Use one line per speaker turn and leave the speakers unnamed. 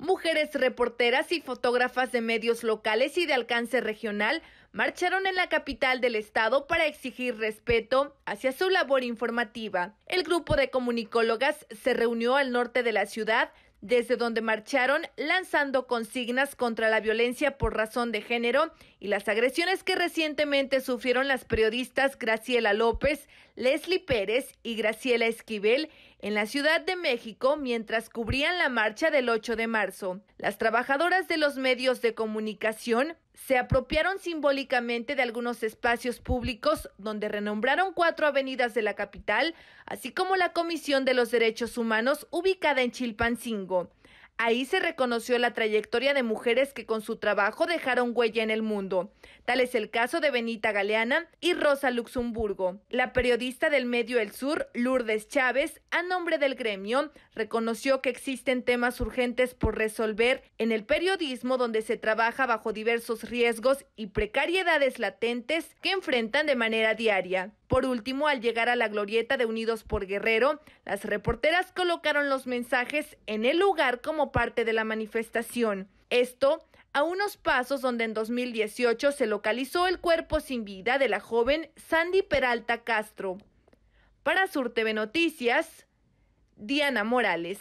Mujeres reporteras y fotógrafas de medios locales y de alcance regional marcharon en la capital del estado para exigir respeto hacia su labor informativa. El grupo de comunicólogas se reunió al norte de la ciudad, desde donde marcharon lanzando consignas contra la violencia por razón de género y las agresiones que recientemente sufrieron las periodistas Graciela López, Leslie Pérez y Graciela Esquivel en la Ciudad de México mientras cubrían la marcha del 8 de marzo. Las trabajadoras de los medios de comunicación se apropiaron simbólicamente de algunos espacios públicos donde renombraron cuatro avenidas de la capital, así como la Comisión de los Derechos Humanos ubicada en Chilpancingo. Ahí se reconoció la trayectoria de mujeres que con su trabajo dejaron huella en el mundo. Tal es el caso de Benita Galeana y Rosa Luxemburgo. La periodista del medio El Sur, Lourdes Chávez, a nombre del gremio, reconoció que existen temas urgentes por resolver en el periodismo donde se trabaja bajo diversos riesgos y precariedades latentes que enfrentan de manera diaria. Por último, al llegar a la glorieta de Unidos por Guerrero, las reporteras colocaron los mensajes en el lugar como parte de la manifestación. Esto a unos pasos donde en 2018 se localizó el cuerpo sin vida de la joven Sandy Peralta Castro. Para Sur TV Noticias, Diana Morales.